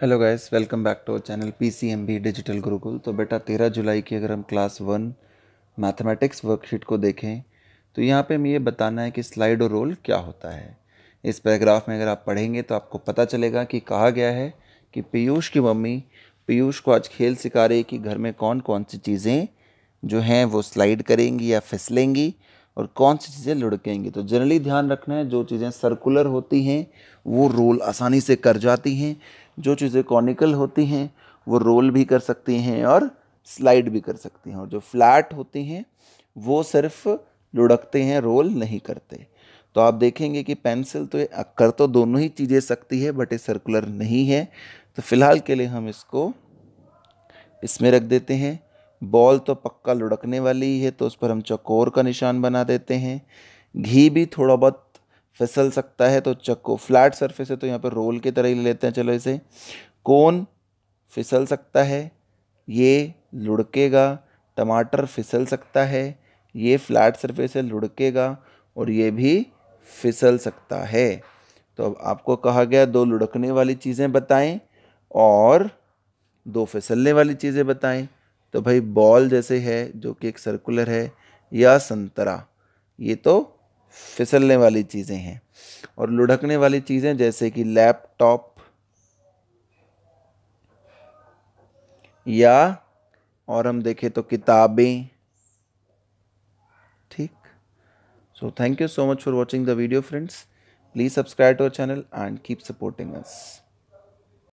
hello guys welcome back to our channel PCMB digital Gurukul तो बेटा तेरह जुलाई की अगर हम क्लास वन मैथमेटिक्स वर्कशीट को देखें तो यहाँ पे हमें ये बताना है कि स्लाइड और रोल क्या होता है इस पैराग्राफ में अगर आप पढ़ेंगे तो आपको पता चलेगा कि कहा गया है कि पीयूष की मम्मी पीयूष को आज खेल सिखा रही कि घर में कौन कौन सी चीज़ें जो हैं वो स्लाइड करेंगी या फिसलेंगी और कौन सी चीज़ें लुढ़केंगी तो जनरली ध्यान रखना है जो चीज़ें सर्कुलर होती हैं वो रोल आसानी से कर जाती हैं जो चीज़ें कॉनिकल होती हैं वो रोल भी कर सकती हैं और स्लाइड भी कर सकती हैं और जो फ्लैट होती हैं वो सिर्फ लुढ़कते हैं रोल नहीं करते तो आप देखेंगे कि पेंसिल तो कर तो दोनों ही चीज़ें सकती है बट ये सर्कुलर नहीं है तो फ़िलहाल के लिए हम इसको इसमें रख देते हैं बॉल तो पक्का लुढ़कने वाली ही है तो उस पर हम चकोर का निशान बना देते हैं घी भी थोड़ा बहुत फिसल सकता है तो चक्को फ्लैट सरफेस है तो यहाँ पर रोल की तरह ही लेते हैं चलो इसे कौन फिसल सकता है ये लुढ़केगा टमाटर फिसल सकता है ये फ्लैट सरफेस है लुढ़केगा और ये भी फिसल सकता है तो अब आपको कहा गया दो लुढ़कने वाली चीज़ें बताएं और दो फिसलने वाली चीज़ें बताएं तो भाई बॉल जैसे है जो कि एक सर्कुलर है या संतरा ये तो फिसलने वाली चीज़ें हैं और लुढ़कने वाली चीज़ें जैसे कि लैपटॉप या और हम देखें तो किताबें ठीक so thank you so much for watching the video friends please subscribe to our channel and keep supporting us